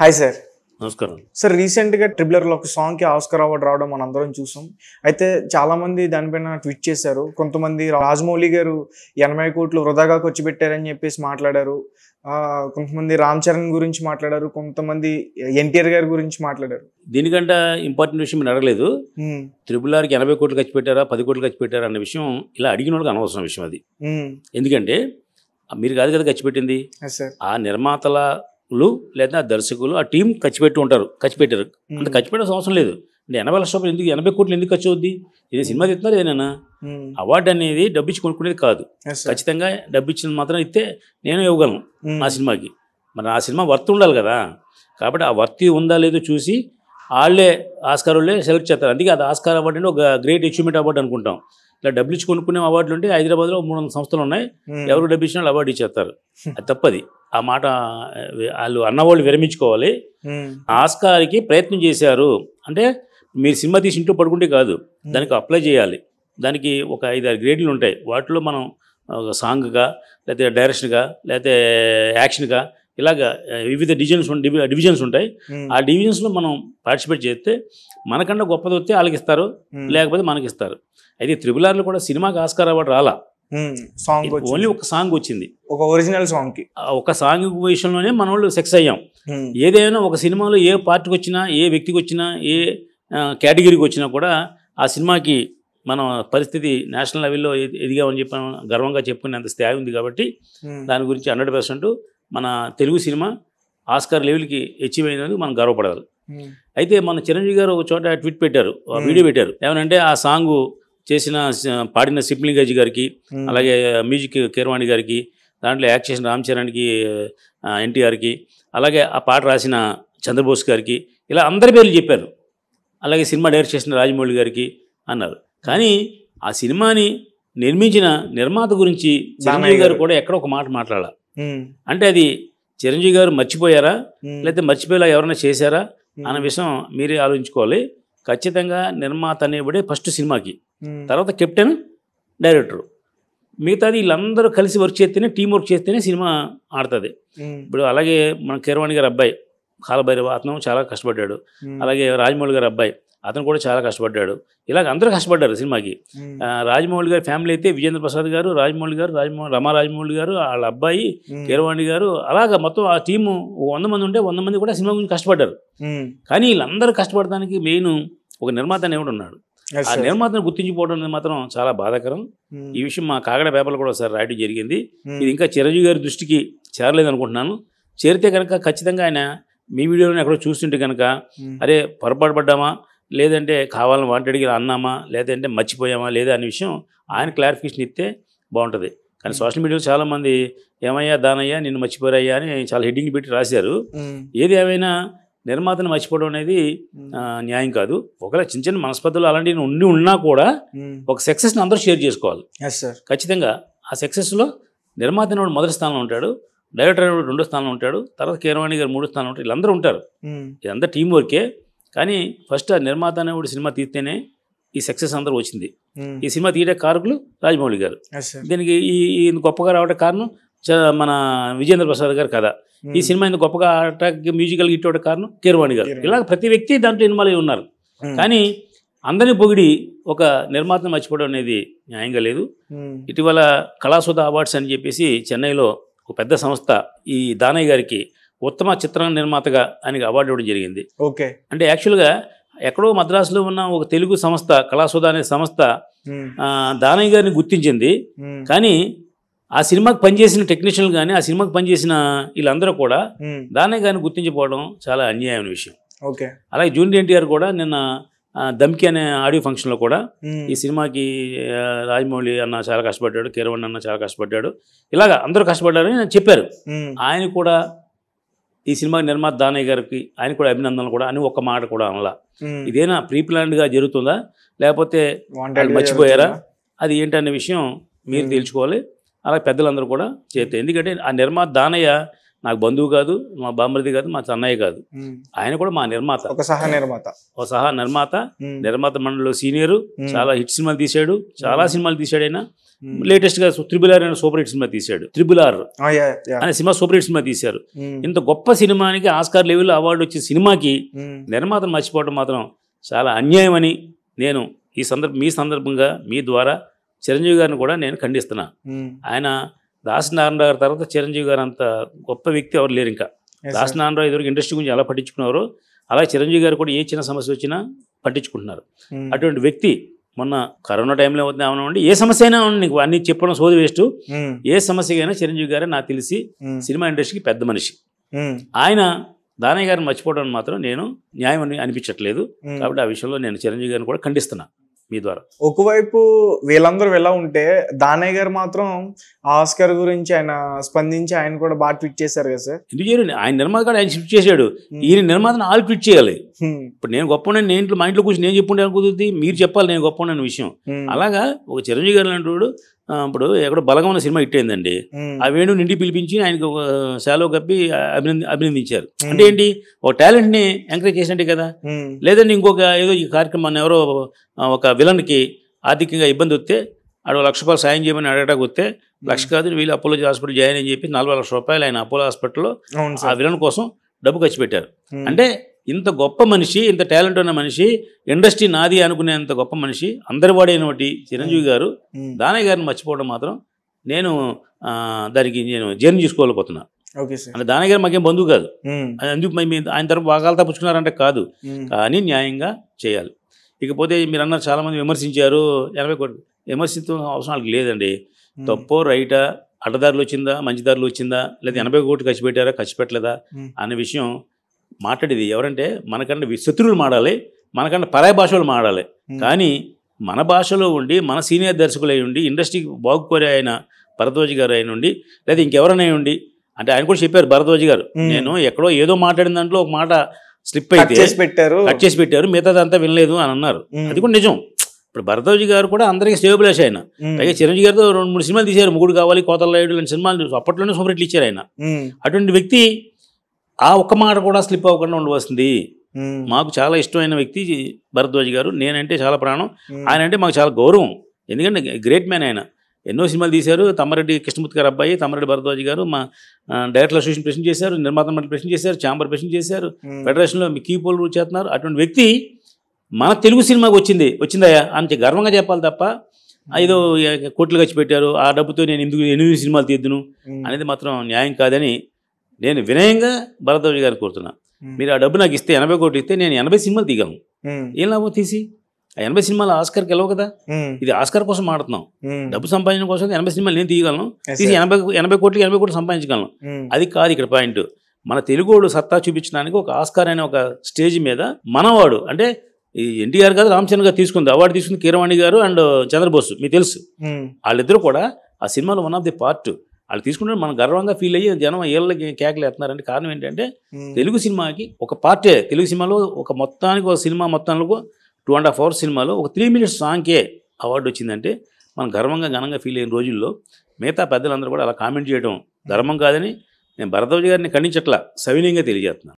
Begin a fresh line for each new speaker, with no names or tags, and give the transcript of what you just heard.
Hi sir నమస్కారం sir రీసెంట్గా ట్రిబ్లర్లో ఒక సాంగ్కి ఆస్కర్ అవార్డు రావడం అందరం చూసాం అయితే చాలామంది దానిపైన ట్వీట్ చేశారు కొంతమంది రాజమౌళి గారు ఎనభై కోట్లు వృధాగా ఖర్చు పెట్టారని చెప్పేసి మాట్లాడారు కొంతమంది రామ్ చరణ్ గురించి మాట్లాడారు కొంతమంది ఎన్టీఆర్ గారి గురించి మాట్లాడారు దీనికంటే ఇంపార్టెంట్ విషయం మీరు అడగలేదు త్రిబులార్కి ఎనభై కోట్లు ఖర్చు పెట్టారా పది కోట్లు ఖర్చు పెట్టారా అన్న విషయం ఇలా అడిగిన వాళ్ళకి అనవసరం విషయం అది ఎందుకంటే మీరు కాదు కదా ఖర్చు పెట్టింది ఆ నిర్మాతల లు లేదా దర్శకులు ఆ టీం ఖర్చు పెట్టి ఉంటారు ఖర్చు పెట్టారు అంత ఖర్చు పెట్టడం అవసరం లేదు అంటే ఎనభై లక్షల రూపాయలు ఎందుకు ఎనభై కోట్లు ఎందుకు ఖర్చు అవుద్ది ఇది సినిమా తిస్తున్నారు ఏదైనా అవార్డు అనేది డబ్బు ఇచ్చి కొనుక్కునేది కాదు ఖచ్చితంగా డబ్బు ఇచ్చిన మాత్రం ఇస్తే నేను ఇవ్వగలను నా సినిమాకి మరి ఆ సినిమా వర్త్ ఉండాలి కదా కాబట్టి ఆ వర్తి ఉందా లేదో చూసి వాళ్ళే ఆస్కార్ వాళ్ళే సెలెక్ట్ చేస్తారు అందుకే అది ఆస్కార్ అవార్డు అంటే ఒక గ్రేట్ అచీవ్మెంట్ అవార్డు అనుకుంటాం ఇలా డబ్బులు ఇచ్చి కొనుక్కునే అవార్డులు ఉంటే హైదరాబాద్లో మూడు వందల సంస్థలు ఉన్నాయి ఎవరు డబ్బు ఇచ్చిన అవార్డు ఇచ్చేస్తారు అది తప్పది ఆ మాట వాళ్ళు అన్నవాళ్ళు విరమించుకోవాలి ఆస్కార్కి ప్రయత్నం చేశారు అంటే మీరు సినిమా తీసి ఇంట్లో పడుకుంటే కాదు దానికి అప్లై చేయాలి దానికి ఒక ఐదారు గ్రేడ్లు ఉంటాయి వాటిలో మనం సాంగ్గా లేకపోతే డైరెక్షన్గా లేకపోతే యాక్షన్గా ఇలాగ వివిధ డివిజన్స్ డివిజన్స్ ఉంటాయి ఆ డివిజన్స్ లో మనం పార్టిసిపేట్ చేస్తే మనకన్నా గొప్పది వస్తే వాళ్ళకి ఇస్తారు లేకపోతే మనకి ఇస్తారు అయితే త్రిబుల్ లో కూడా సినిమాకి ఆస్కార్ అవార్డు రాలా సాంగ్ ఓన్లీ ఒక సాంగ్ వచ్చింది ఒక ఒరిజినల్ సాంగ్ కి ఒక సాంగ్ విషయంలోనే మన వాళ్ళు సక్సెస్ అయ్యాం ఏదైనా ఒక సినిమాలో ఏ పార్టీకి వచ్చినా ఏ వ్యక్తికి వచ్చినా ఏ కేటగిరీకి వచ్చినా కూడా ఆ సినిమాకి మనం పరిస్థితి నేషనల్ లెవెల్లో ఎదిగామని చెప్పి గర్వంగా చెప్పుకునేంత స్థాయి ఉంది కాబట్టి దాని గురించి హండ్రెడ్ పర్సెంట్ మన తెలుగు సినిమా ఆస్కార్ లెవెల్కి అచీవ్ అయినందుకు మనం గర్వపడాలి అయితే మన చిరంజీవి గారు ఒక చోట ట్వీట్ పెట్టారు వీడియో పెట్టారు ఏమనంటే ఆ సాంగ్ చేసిన పాడిన సిప్లింగాజీ గారికి అలాగే మ్యూజిక్ కీరవాణి గారికి దాంట్లో యాక్ట్ చేసిన రామ్ చరణ్కి ఎన్టీఆర్కి అలాగే ఆ పాట రాసిన చంద్రబోస్ గారికి ఇలా అందరి పేర్లు చెప్పారు అలాగే సినిమా డైరెక్ట్ చేసిన రాజమౌళి గారికి అన్నారు కానీ ఆ సినిమాని నిర్మించిన నిర్మాత గురించి చిరంజీవి గారు కూడా ఎక్కడ ఒక మాట మాట్లాడాలి అంటే అది చిరంజీవి గారు మర్చిపోయారా లేకపోతే మర్చిపోయేలా ఎవరైనా చేశారా అనే విషయం మీరే ఆలోచించుకోవాలి ఖచ్చితంగా నిర్మాత అనేవిడే ఫస్ట్ సినిమాకి తర్వాత కెప్టెన్ డైరెక్టర్ మిగతాది వీళ్ళందరూ కలిసి వర్క్ చేస్తేనే టీం వర్క్ చేస్తేనే సినిమా ఆడుతుంది ఇప్పుడు అలాగే మన కీరవాణి గారు అబ్బాయి కాలభైరవ అతను చాలా కష్టపడ్డాడు అలాగే రాజమౌళి గారు అబ్బాయి అతను కూడా చాలా కష్టపడ్డాడు ఇలాగ అందరూ కష్టపడ్డారు సినిమాకి రాజమౌళి గారి ఫ్యామిలీ అయితే విజేంద్ర ప్రసాద్ గారు రాజమౌళి గారు రాజమౌళి రమా రాజమౌళి గారు వాళ్ళ అబ్బాయి కీరవాణి గారు అలాగ మొత్తం ఆ టీము వంద మంది ఉంటే వంద మంది కూడా సినిమా గురించి కష్టపడ్డారు కానీ వీళ్ళందరూ కష్టపడడానికి మెయిన్ ఒక నిర్మాత అనేవాడు ఉన్నాడు ఆ నిర్మాతను గుర్తించిపోవడం మాత్రం చాలా బాధాకరం ఈ విషయం మా కాగడ పేపర్లో కూడా ఒకసారి రాయడం జరిగింది ఇది ఇంకా చిరంజీవి గారి దృష్టికి చేరలేదు అనుకుంటున్నాను చేరితే కనుక ఖచ్చితంగా ఆయన మీ వీడియోలో ఎక్కడో చూస్తుంటే కనుక అరే పొరపాటు పడ్డామా లేదంటే కావాలని అడిగి అన్నామా లేదంటే మర్చిపోయామా లేదా అనే విషయం ఆయన క్లారిఫికేషన్ ఇస్తే బాగుంటుంది కానీ సోషల్ మీడియాలో చాలామంది ఏమయ్యా దానయ్యా నిన్ను మర్చిపోరయ్యా అని చాలా హెడ్డింగ్ పెట్టి రాశారు ఏది ఏమైనా నిర్మాతను మర్చిపోవడం అనేది న్యాయం కాదు ఒకవేళ చిన్న చిన్న మనస్పతులు అలాంటివి ఉండి ఉన్నా కూడా ఒక సక్సెస్ని అందరూ షేర్ చేసుకోవాలి ఖచ్చితంగా ఆ సక్సెస్లో నిర్మాత అనేవాడు మొదటి స్థానంలో ఉంటాడు డైరెక్టర్ అనేవాడు రెండో స్థానంలో ఉంటాడు తర్వాత కీరవాణి గారు మూడో స్థానంలో ఉంటాడు వీళ్ళందరూ ఉంటారు ఇదంతా టీం వర్కే కానీ ఫస్ట్ ఆ నిర్మాత కూడా సినిమా తీస్తేనే ఈ సక్సెస్ అందరూ వచ్చింది ఈ సినిమా తీయడే కారకులు రాజమౌళి గారు దీనికి ఈ గొప్పగా రావడం కారణం మన విజేంద్ర ప్రసాద్ గారు కథ ఈ సినిమా ఇంత గొప్పగా ఆట మ్యూజికల్ ఇటువంటి కారణం కీరవాణి గారు ఇలా ప్రతి వ్యక్తి దాంట్లో ఇన్వాల్వ్ ఉన్నారు కానీ అందరినీ పొగిడి ఒక నిర్మాత మర్చిపోవడం అనేది న్యాయంగా లేదు ఇటీవల కళాసుధ అవార్డ్స్ అని చెప్పేసి చెన్నైలో ఒక పెద్ద సంస్థ ఈ దానయ్య గారికి ఉత్తమ చిత్ర నిర్మాతగా ఆయనకి అవార్డు ఇవ్వడం జరిగింది ఓకే అంటే యాక్చువల్గా ఎక్కడో మద్రాసులో ఉన్న ఒక తెలుగు సంస్థ కళాసుధ అనే సంస్థ దానయ్య గారిని గుర్తించింది కానీ ఆ సినిమాకి పనిచేసిన టెక్నీషియన్లు కానీ ఆ సినిమాకి పనిచేసిన వీళ్ళందరూ కూడా దానయ్య గారిని గుర్తించిపోవడం చాలా అన్యాయమైన విషయం ఓకే అలాగే జూనియర్ ఎన్టీఆర్ కూడా నిన్న దమ్కి అనే ఆడియో ఫంక్షన్లో కూడా ఈ సినిమాకి రాజమౌళి అన్న చాలా కష్టపడ్డాడు కీరవణ్ అన్న చాలా కష్టపడ్డాడు ఇలాగా అందరూ కష్టపడ్డారని చెప్పారు ఆయన కూడా ఈ సినిమా నిర్మాత దానయ్య గారికి ఆయన కూడా అభినందనలు కూడా అని ఒక మాట కూడా అనలా ఇదేనా ప్రీ గా జరుగుతుందా లేకపోతే మర్చిపోయారా అది ఏంటనే విషయం మీరు తెలుసుకోవాలి అలా పెద్దలందరూ కూడా చేస్తారు ఎందుకంటే ఆ నిర్మాత దానయ్య నాకు బంధువు కాదు మా బామ్మరిది కాదు మా చెన్నయ్య కాదు ఆయన కూడా మా నిర్మాత ఒక సహా నిర్మాత ఒక సహా నిర్మాత నిర్మాత మండలిలో సీనియర్ చాలా హిట్ సినిమాలు తీశాడు చాలా సినిమాలు తీసాడైనా లేటెస్ట్ hmm. గా త్రిబుల్ ఆర్ అనే సూపర్ హిట్ సినిమా తీశాడు త్రిబుల్ ఆర్ ah, అనే సినిమా సూపర్ హిట్ సినిమా తీశారు hmm. ఇంత గొప్ప సినిమానికి ఆస్కార్ లెవెల్ అవార్డు వచ్చే సినిమాకి hmm. నిర్మాత మర్చిపోవడం మాత్రం చాలా అన్యాయమని నేను ఈ సందర్భ మీ సందర్భంగా మీ ద్వారా చిరంజీవి గారిని కూడా నేను ఖండిస్తున్నా ఆయన నారాయణరావు గారి తర్వాత చిరంజీవి గారు అంత గొప్ప వ్యక్తి ఎవరు లేరు ఇంకా నారాయణరావు ఇదివరకు ఇండస్ట్రీ గురించి ఎలా పట్టించుకున్నారో అలా చిరంజీవి గారు కూడా ఏ చిన్న సమస్య వచ్చినా పట్టించుకుంటున్నారు అటువంటి వ్యక్తి మొన్న కరోనా టైంలో అవుతుంది అవునండి ఏ సమస్య అయినా నీకు అన్ని చెప్పడం సోది వేస్ట్ ఏ సమస్యకైనా చిరంజీవి గారే నాకు తెలిసి సినిమా ఇండస్ట్రీకి పెద్ద మనిషి ఆయన దానయ్య గారిని మర్చిపోవడం మాత్రం నేను న్యాయం అని అనిపించట్లేదు కాబట్టి ఆ విషయంలో నేను చిరంజీవి గారిని కూడా ఖండిస్తున్నా మీ ద్వారా ఒకవైపు వీళ్ళందరూ ఎలా ఉంటే దానయ్య గారు మాత్రం ఆస్కర్ గురించి ఆయన స్పందించి ఆయన కూడా బాగా ట్విట్ చేశారు కదా సార్ ఎందుకు చేయరు ఆయన నిర్మాత కూడా ఆయన ట్విట్ చేశాడు ఈయన నిర్మాతను ఆల్ ట్విట్ చేయాలి ఇప్పుడు నేను గొప్ప నేను ఇంట్లో మా ఇంట్లో కూర్చొని నేను చెప్పుకుంటే కుదురుతుంది మీరు చెప్పాలి నేను గొప్ప విషయం అలాగా ఒక చిరంజీవి గారు లాంటి ఇప్పుడు ఎక్కడ బలగమైన సినిమా హిట్ అయిందండి ఆ వేణు నిండి పిలిపించి ఆయనకు ఒక శాలో కప్పి అభినంది అభినందించారు అంటే ఏంటి ఒక టాలెంట్ ని ఎంకరేజ్ చేసినట్టే కదా లేదండి ఇంకొక ఏదో ఈ కార్యక్రమాన్ని ఎవరో ఒక విలన్ కి ఆర్థికంగా ఇబ్బంది వస్తే ఆడ లక్ష రూపాయలు సాయం చేయమని అడగటానికి వస్తే లక్ష కాదు వీళ్ళు అపోలో హాస్పిటల్ జాయిన్ అని చెప్పి నలభై లక్షల రూపాయలు ఆయన అపోలో హాస్పిటల్లో ఆ విలన్ కోసం డబ్బు ఖర్చు పెట్టారు అంటే ఇంత గొప్ప మనిషి ఇంత టాలెంట్ ఉన్న మనిషి ఇండస్ట్రీ నాది అనుకునేంత గొప్ప మనిషి అందరి వాడైనటువంటి చిరంజీవి గారు దానయ్య గారిని మర్చిపోవడం మాత్రం నేను దానికి నేను జర్నీ చేసుకోలేకపోతున్నా అంటే దానయ్య గారు మాకేం బంధువు కాదు అందుకు ఆయన తరపు భాగాలు తప్పించుకున్నారంటే కాదు కానీ న్యాయంగా చేయాలి ఇకపోతే మీరు అన్నారు చాలామంది విమర్శించారు ఎనభై కోట్లు విమర్శించడం అవసరం వాళ్ళకి లేదండి తప్పో రైటా అడ్డదారులు వచ్చిందా మంచి వచ్చిందా లేదా ఎనభై కోట్లు ఖర్చు పెట్టారా ఖర్చు పెట్టలేదా అనే విషయం మాట్లాడేది ఎవరంటే మనకంటే శత్రువులు మాడాలి మనకంటే పరాయ భాషలు మాడాలి కానీ మన భాషలో ఉండి మన సీనియర్ దర్శకులై ఉండి ఇండస్ట్రీకి బాగుకోరే ఆయన భరద్వాజ్ గారు అయిన ఉండి లేదా ఇంకెవరైనా ఉండి అంటే ఆయన కూడా చెప్పారు భరద్వాజ్ గారు నేను ఎక్కడో ఏదో మాట్లాడిన దాంట్లో ఒక మాట స్లిప్ అయితే పెట్టారు కట్ చేసి పెట్టారు అంతా వినలేదు అని అన్నారు అది కూడా నిజం ఇప్పుడు భరద్వాజ్ గారు కూడా అందరికీ స్టేబులేష్ ఆయన అయితే చిరంజీవి గారితో రెండు మూడు సినిమాలు తీశారు ముగ్గురు కావాలి కోతల లాయుడు లాంటి సినిమాలు అప్పట్లోనే సూపర్ హిట్లు ఇచ్చారు ఆయన అటువంటి వ్యక్తి ఆ ఒక్క మాట కూడా స్లిప్ అవ్వకుండా ఉండవలసింది మాకు చాలా ఇష్టమైన వ్యక్తి భరద్వాజ్ గారు నేనంటే చాలా ప్రాణం ఆయన అంటే మాకు చాలా గౌరవం ఎందుకంటే గ్రేట్ మ్యాన్ ఆయన ఎన్నో సినిమాలు తీశారు తమ్మారెడ్డి కృష్ణమూర్తి గారు అబ్బాయి తమ్మారెడ్డి భరద్వాజ్ గారు మా డైరెక్టర్ అసోసియేషన్ ప్రశ్న చేశారు నిర్మాత మండలి ప్రశ్న చేశారు ఛాంబర్ ప్రశ్న చేశారు ఫెడరేషన్లో మీ కీ పోల్ చేస్తున్నారు అటువంటి వ్యక్తి మన తెలుగు సినిమాకి వచ్చింది వచ్చిందయ్యా అని గర్వంగా చెప్పాలి తప్ప ఐదో కోట్లు ఖర్చు పెట్టారు ఆ డబ్బుతో నేను ఎందుకు ఎనిమిది సినిమాలు తీద్దును అనేది మాత్రం న్యాయం కాదని నేను వినయంగా భరద్వాజ్ గారిని కోరుతున్నా మీరు ఆ డబ్బు నాకు ఇస్తే ఎనభై కోట్లు ఇస్తే నేను ఎనభై సినిమాలు దిగాము ఏం లాభం తీసి ఆ ఎనభై సినిమాలు ఆస్కర్కి వెళ్ళవు కదా ఇది ఆస్కర్ కోసం ఆడుతున్నాం డబ్బు సంపాదించడం కోసం ఎనభై సినిమాలు నేను తీయగలను తీసి ఎనభై ఎనభై కోట్లు ఎనభై కోట్లు సంపాదించగలను అది కాదు ఇక్కడ పాయింట్ మన తెలుగువాడు సత్తా చూపించడానికి ఒక ఆస్కార్ అనే ఒక స్టేజ్ మీద మనవాడు అంటే ఎన్టీఆర్ గారు రామచంద్ర గారు తీసుకుంది అవార్డు తీసుకుంది కీరవాణి గారు అండ్ చంద్రబోసు మీకు తెలుసు వాళ్ళిద్దరూ కూడా ఆ సినిమాలో వన్ ఆఫ్ ది పార్ట్ వాళ్ళు తీసుకుంటే మనం గర్వంగా ఫీల్ అయ్యి జనం ఏళ్ళకి కేకలు వేస్తున్నారంటే కారణం ఏంటంటే తెలుగు సినిమాకి ఒక పార్టే తెలుగు సినిమాలో ఒక మొత్తానికి ఒక సినిమా మొత్తానికి టూ అండ్ హాఫ్ అవర్స్ సినిమాలో ఒక త్రీ మినిట్స్ సాంగ్కే అవార్డు వచ్చిందంటే మనం గర్వంగా ఘనంగా ఫీల్ అయిన రోజుల్లో మిగతా పెద్దలందరూ కూడా అలా కామెంట్ చేయడం ధర్మం కాదని నేను భరద్వాజ్ గారిని ఖండించట్లా సవినీయంగా తెలియజేస్తున్నాను